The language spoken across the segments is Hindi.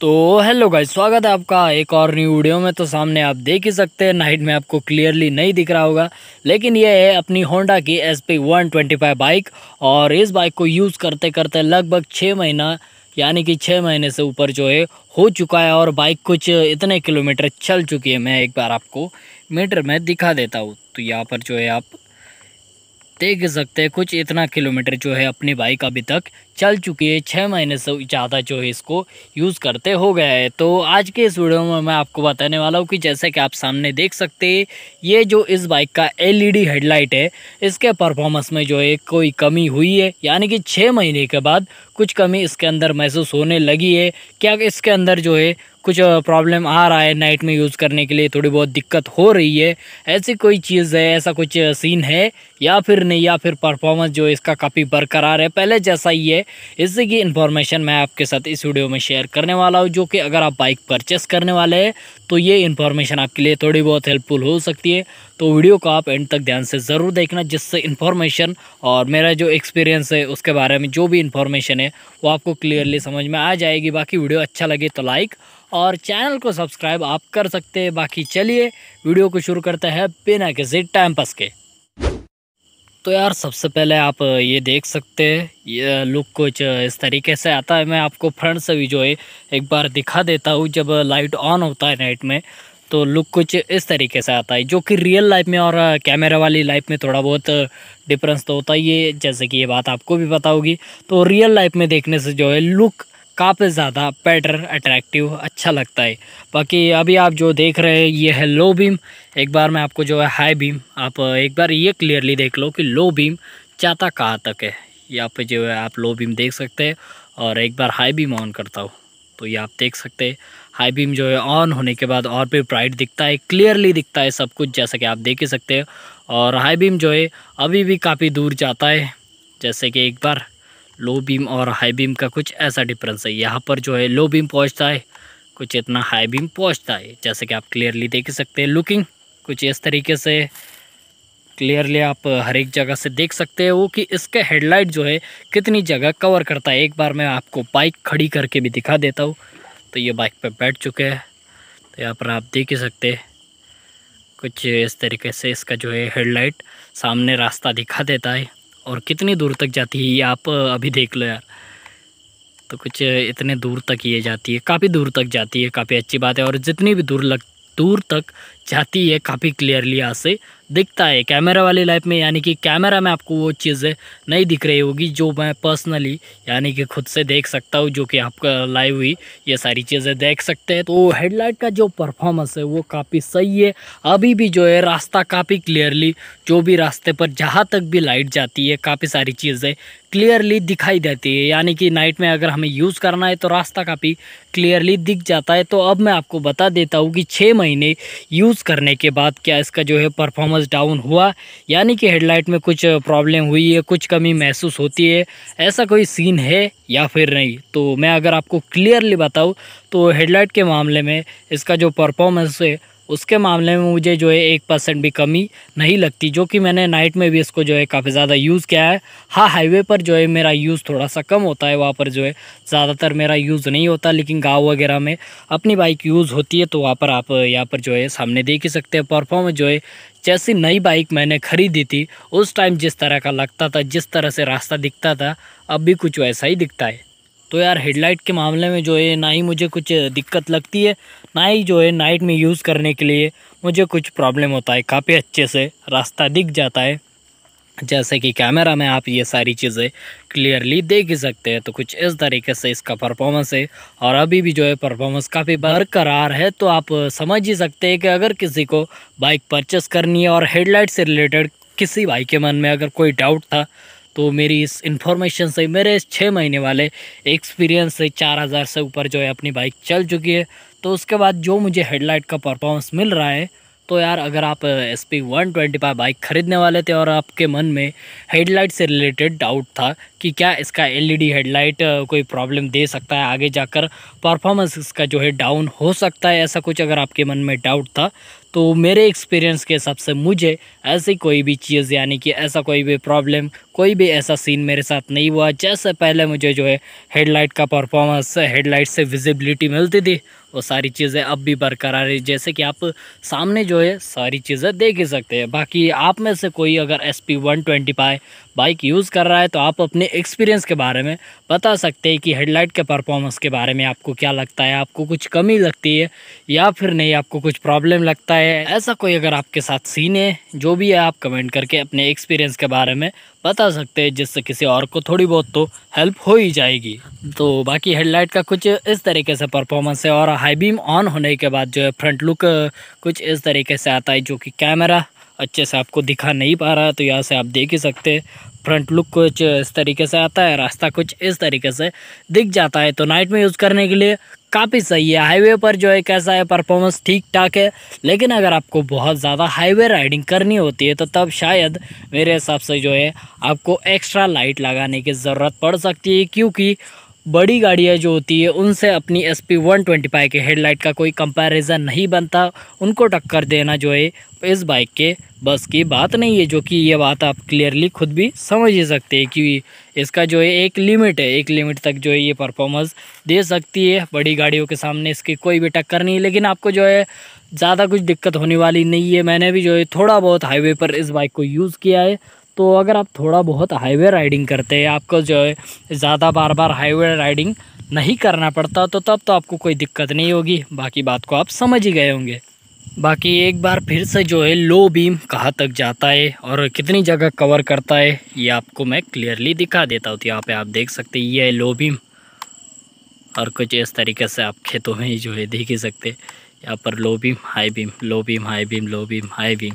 तो हेलो गाइस स्वागत है आपका एक और न्यू वीडियो में तो सामने आप देख ही सकते हैं नाइट में आपको क्लियरली नहीं दिख रहा होगा लेकिन ये है अपनी होंडा की S P one twenty five bike और इस बाइक को यूज़ करते करते लगभग छः महीना यानी कि छः महीने से ऊपर जो है हो चुका है और बाइक कुछ इतने किलोमीटर चल चुकी है मैं एक बार आपको मीटर में दिखा देता हूँ तो यहाँ पर जो है आप देख सकते हैं कुछ इतना किलोमीटर जो है अपनी बाइक अभी तक चल चुकी है छः महीने से ज़्यादा जो है इसको यूज़ करते हो गया है तो आज के इस वीडियो में मैं आपको बताने वाला हूँ कि जैसे कि आप सामने देख सकते हैं ये जो इस बाइक का एलईडी हेडलाइट है इसके परफॉर्मेंस में जो है कोई कमी हुई है यानी कि छः महीने के बाद कुछ कमी इसके अंदर महसूस होने लगी है क्या इसके अंदर जो है कुछ प्रॉब्लम आ रहा है नाइट में यूज़ करने के लिए थोड़ी बहुत दिक्कत हो रही है ऐसी कोई चीज़ है ऐसा कुछ सीन है या फिर नहीं या फिर परफॉर्मेंस जो इसका काफ़ी बरकरार है पहले जैसा ही है इससे की इन्फॉर्मेशन मैं आपके साथ इस वीडियो में शेयर करने वाला हूँ जो कि अगर आप बाइक परचेस करने वाले हैं तो ये इन्फॉर्मेशन आपके लिए थोड़ी बहुत हेल्पफुल हो सकती है तो वीडियो को आप एंड तक ध्यान से ज़रूर देखना जिससे इन्फॉर्मेशन और मेरा जो एक्सपीरियंस है उसके बारे में जो भी इन्फॉर्मेशन है वो आपको क्लियरली समझ में आ जाएगी बाकी वीडियो अच्छा लगे तो लाइक और चैनल को सब्सक्राइब आप कर सकते हैं बाकी चलिए वीडियो को शुरू करते हैं बिना किसी टाइम पास के तो यार सबसे पहले आप ये देख सकते हैं ये लुक कुछ इस तरीके से आता है मैं आपको फ्रंट से भी जो है एक बार दिखा देता हूँ जब लाइट ऑन होता है नाइट में तो लुक कुछ इस तरीके से आता है जो कि रियल लाइफ में और कैमरा वाली लाइफ में थोड़ा बहुत डिफरेंस तो होता ही है जैसे कि ये बात आपको भी पता होगी तो रियल लाइफ में देखने से जो है लुक काफ़ी ज़्यादा बेटर अट्रैक्टिव अच्छा लगता है बाकी अभी आप जो देख रहे हैं ये है लो बीम एक बार मैं आपको जो है हाई बीम आप एक बार ये क्लियरली देख लो कि लो बीम चाहता कहाँ तक है यहाँ पे जो है आप लो बीम देख सकते हैं और एक बार हाई बीम ऑन करता हूँ तो ये आप देख सकते हैं हाई बीम जो है ऑन होने के बाद और भी ब्राइट दिखता है क्लियरली दिखता है सब कुछ जैसा कि आप देख ही सकते हैं और हाई बीम जो है अभी भी काफ़ी दूर जाता है जैसे कि एक बार लो बीम और हाई बीम का कुछ ऐसा डिफरेंस है यहाँ पर जो है लो बीम पहुँचता है कुछ इतना हाई बीम पहुँचता है जैसे कि आप क्लियरली देख सकते हैं लुकिंग कुछ इस तरीके से क्लियरली आप हर एक जगह से देख सकते हो कि इसके हेडलाइट जो है कितनी जगह कवर करता है एक बार मैं आपको बाइक खड़ी करके भी दिखा देता हूँ तो ये बाइक पर बैठ चुके हैं तो यहाँ पर आप देख ही सकते कुछ इस तरीके से इसका जो है हेडलाइट सामने रास्ता दिखा देता है और कितनी दूर तक जाती है ये आप अभी देख लो यार तो कुछ इतने दूर तक ये जाती है काफ़ी दूर तक जाती है काफ़ी अच्छी बात है और जितनी भी दूर लग दूर तक जाती है काफ़ी क्लियरली यहाँ से दिखता है कैमरा वाली लाइफ में यानी कि कैमरा में आपको वो चीज़ें नहीं दिख रही होगी जो मैं पर्सनली यानी कि खुद से देख सकता हूँ जो कि आपका लाइव हुई ये सारी चीज़ें देख सकते हैं तो हेडलाइट का जो परफॉर्मेंस है वो काफ़ी सही है अभी भी जो है रास्ता काफ़ी क्लियरली जो भी रास्ते पर जहाँ तक भी लाइट जाती है काफ़ी सारी चीज़ें क्लियरली दिखाई देती है यानी कि नाइट में अगर हमें यूज़ करना है तो रास्ता काफ़ी क्लियरली दिख जाता है तो अब मैं आपको बता देता हूँ कि छः महीने यूज़ करने के बाद क्या इसका जो है परफॉर्मेंस डाउन हुआ यानी कि हेडलाइट में कुछ प्रॉब्लम हुई है कुछ कमी महसूस होती है ऐसा कोई सीन है या फिर नहीं तो मैं अगर आपको क्लियरली बताऊँ तो हेडलाइट के मामले में इसका जो परफॉर्मेंस है उसके मामले में मुझे जो है एक परसेंट भी कमी नहीं लगती जो कि मैंने नाइट में भी इसको जो है काफ़ी ज़्यादा यूज़ किया है हाँ हाईवे पर जो है मेरा यूज़ थोड़ा सा कम होता है वहाँ पर जो है ज़्यादातर मेरा यूज़ नहीं होता लेकिन गाँव वगैरह में अपनी बाइक यूज़ होती है तो वहाँ पर आप यहाँ पर जो है सामने देख ही सकते हैं परफॉर्मेंस जो है जैसी नई बाइक मैंने ख़रीदी थी उस टाइम जिस तरह का लगता था जिस तरह से रास्ता दिखता था अब भी कुछ वैसा ही दिखता है तो यार हेडलाइट के मामले में जो है ना ही मुझे कुछ दिक्कत लगती है ना ही जो है नाइट में यूज़ करने के लिए मुझे कुछ प्रॉब्लम होता है काफ़ी अच्छे से रास्ता दिख जाता है जैसे कि कैमरा में आप ये सारी चीज़ें क्लियरली देख ही सकते हैं तो कुछ इस तरीके से इसका परफॉर्मेंस है और अभी भी जो है परफॉर्मेंस काफ़ी बरकरार है तो आप समझ ही सकते हैं कि अगर किसी को बाइक परचेस करनी है और हेडलाइट से रिलेटेड किसी भाई के मन में अगर कोई डाउट था तो मेरी इस इन्फॉर्मेशन से मेरे इस छः महीने वाले एक्सपीरियंस से चार हज़ार से ऊपर जो है अपनी बाइक चल चुकी है तो उसके बाद जो मुझे हेडलाइट का परफॉर्मेंस मिल रहा है तो यार अगर आप S P one twenty five bike ख़रीदने वाले थे और आपके मन में हेडलाइट से रिलेटेड डाउट था कि क्या इसका डी हेडलाइट e कोई प्रॉब्लम दे सकता है आगे जाकर परफॉर्मेंस इसका जो है डाउन हो सकता है ऐसा कुछ अगर आपके मन में डाउट था तो मेरे एक्सपीरियंस के हिसाब से मुझे ऐसी कोई भी चीज़ यानी कि ऐसा कोई भी प्रॉब्लम कोई भी ऐसा सीन मेरे साथ नहीं हुआ जैसे पहले मुझे जो है हेडलाइट का परफॉर्मेंस हेडलाइट से विजिबिलिटी मिलती थी और सारी चीज़ें अब भी बरकरार है जैसे कि आप सामने जो है सारी चीज़ें देख ही सकते हैं बाकी आप में से कोई अगर S P one twenty five bike use कर रहा है तो आप अपने एक्सपीरियंस के बारे में बता सकते हैं कि हेडलाइट के परफॉर्मेंस के बारे में आपको क्या लगता है आपको कुछ कमी लगती है या फिर नहीं आपको कुछ प्रॉब्लम लगता है ऐसा कोई अगर आपके साथ सीन है जो भी है आप कमेंट करके अपने एक्सपीरियंस के बारे में बता सकते हैं जिससे किसी और को थोड़ी बहुत तो हेल्प हो ही जाएगी तो बाकी हेडलाइट का कुछ इस तरीके से परफॉर्मेंस है और हाई बीम ऑन होने के बाद जो है फ्रंट लुक कुछ इस तरीके से आता है जो कि कैमरा अच्छे से आपको दिखा नहीं पा रहा है तो यहाँ से आप देख ही सकते हैं फ्रंट लुक कुछ इस तरीके से आता है रास्ता कुछ इस तरीके से दिख जाता है तो नाइट में यूज़ करने के लिए काफ़ी सही है हाईवे पर जो है कैसा है परफॉर्मेंस ठीक ठाक है लेकिन अगर आपको बहुत ज़्यादा हाईवे राइडिंग करनी होती है तो तब शायद मेरे हिसाब से जो है आपको एक्स्ट्रा लाइट लगाने की ज़रूरत पड़ सकती है क्योंकि बड़ी गाड़ियाँ जो होती है उनसे अपनी S P one twenty five के हेडलाइट का कोई कंपैरिजन नहीं बनता उनको टक्कर देना जो है इस बाइक के बस की बात नहीं है जो कि ये बात आप क्लियरली खुद भी समझ ही सकते हैं कि इसका जो है एक लिमिट है एक लिमिट तक जो है ये परफॉर्मेंस दे सकती है बड़ी गाड़ियों के सामने इसकी कोई भी टक्कर नहीं लेकिन आपको जो है ज़्यादा कुछ दिक्कत होने वाली नहीं है मैंने भी जो है थोड़ा बहुत हाईवे पर इस बाइक को यूज़ किया है तो अगर आप थोड़ा बहुत हाईवे राइडिंग करते हैं आपको जो है ज़्यादा बार बार हाईवे राइडिंग नहीं करना पड़ता तो तब तो आपको कोई दिक्कत नहीं होगी बाकी बात को आप समझ ही गए होंगे बाकी एक बार फिर से जो है लो बीम कहाँ तक जाता है और कितनी जगह कवर करता है ये आपको मैं क्लियरली दिखा देता हूँ तो यहाँ पे आप देख सकते हैं ये है लो बीम और कुछ इस तरीके से आप खेतों में ही जो है देख ही सकते यहाँ पर low beam high beam low beam high beam low beam high beam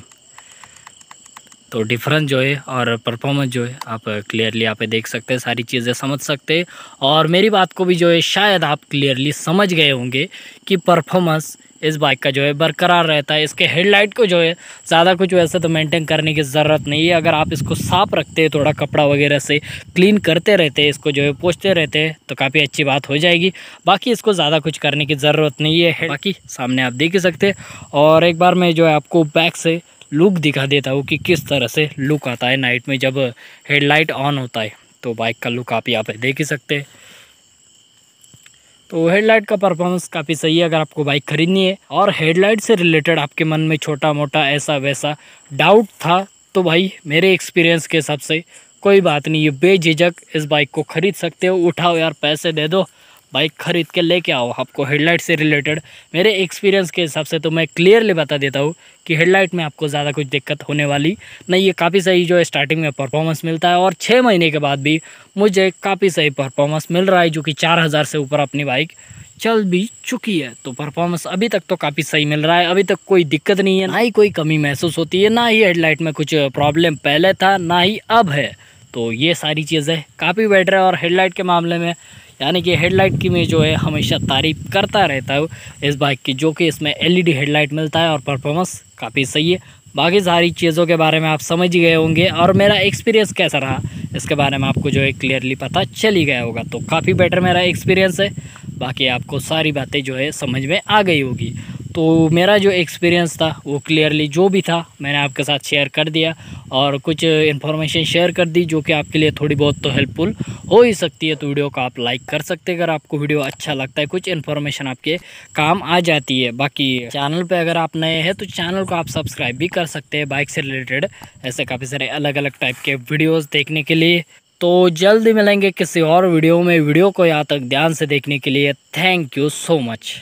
तो डिफरेंस जो है और परफॉर्मेंस जो है आप क्लियरली यहाँ पे देख सकते हैं सारी चीज़ें समझ सकते हैं और मेरी बात को भी जो है शायद आप क्लियरली समझ गए होंगे कि परफॉर्मेंस इस बाइक का जो है बरकरार रहता है इसके हेडलाइट को जो है ज़्यादा कुछ वैसे तो मेंटेन करने की ज़रूरत नहीं है अगर आप इसको साफ़ रखते हैं थोड़ा कपड़ा वगैरह से क्लीन करते रहते हैं इसको जो है पोछते रहते हैं तो काफ़ी अच्छी बात हो जाएगी बाकी इसको ज़्यादा कुछ करने की ज़रूरत नहीं है बाकी सामने आप देख ही सकते और एक बार मैं जो है आपको बैक से लुक दिखा देता हूँ कि किस तरह से लुक आता है नाइट में जब हेडलाइट ऑन होता है तो बाइक का लुक आप यहाँ पे देख ही सकते हैं तो हेडलाइट का परफॉर्मेंस काफ़ी सही है अगर आपको बाइक खरीदनी है और हेडलाइट से रिलेटेड आपके मन में छोटा मोटा ऐसा वैसा डाउट था तो भाई मेरे एक्सपीरियंस के हिसाब से कोई बात नहीं ये बेझिझक इस बाइक को ख़रीद सकते हो उठाओ यार पैसे दे दो बाइक खरीद के लेके आओ आपको हेडलाइट से रिलेटेड मेरे एक्सपीरियंस के हिसाब से तो मैं क्लियरली बता देता हूँ कि हेडलाइट में आपको ज़्यादा कुछ दिक्कत होने वाली नहीं ये काफ़ी सही जो है स्टार्टिंग में परफॉर्मेंस मिलता है और छः महीने के बाद भी मुझे काफ़ी सही परफॉर्मेंस मिल रहा है जो कि चार हज़ार से ऊपर अपनी बाइक चल भी चुकी है तो परफॉर्मेंस अभी तक तो काफ़ी सही मिल रहा है अभी तक कोई दिक्कत नहीं है ना ही कोई कमी महसूस होती है ना ही हेडलाइट में कुछ प्रॉब्लम पहले था ना ही अब है तो ये सारी चीज़ें काफ़ी बेटर है और हेडलाइट के मामले में यानी कि हेडलाइट की मैं जो है हमेशा तारीफ करता रहता हूँ इस बाइक की जो कि इसमें एलईडी हेडलाइट मिलता है और परफॉर्मेंस काफ़ी सही है बाकी सारी चीज़ों के बारे में आप समझ गए होंगे और मेरा एक्सपीरियंस कैसा रहा इसके बारे में आपको जो है क्लियरली पता चल ही गया होगा तो काफ़ी बेटर मेरा एक्सपीरियंस है बाकी आपको सारी बातें जो है समझ में आ गई होगी तो मेरा जो एक्सपीरियंस था वो क्लियरली जो भी था मैंने आपके साथ शेयर कर दिया और कुछ इन्फॉर्मेशन शेयर कर दी जो कि आपके लिए थोड़ी बहुत तो हेल्पफुल हो ही सकती है तो वीडियो को आप लाइक कर सकते अगर आपको वीडियो अच्छा लगता है कुछ इन्फॉर्मेशन आपके काम आ जाती है बाकी चैनल पर अगर आप नए हैं तो चैनल को आप सब्सक्राइब भी कर सकते हैं बाइक से रिलेटेड ऐसे काफ़ी सारे अलग अलग टाइप के वीडियोज़ देखने के लिए तो जल्दी मिलेंगे किसी और वीडियो में वीडियो को यहाँ तक ध्यान से देखने के लिए थैंक यू सो मच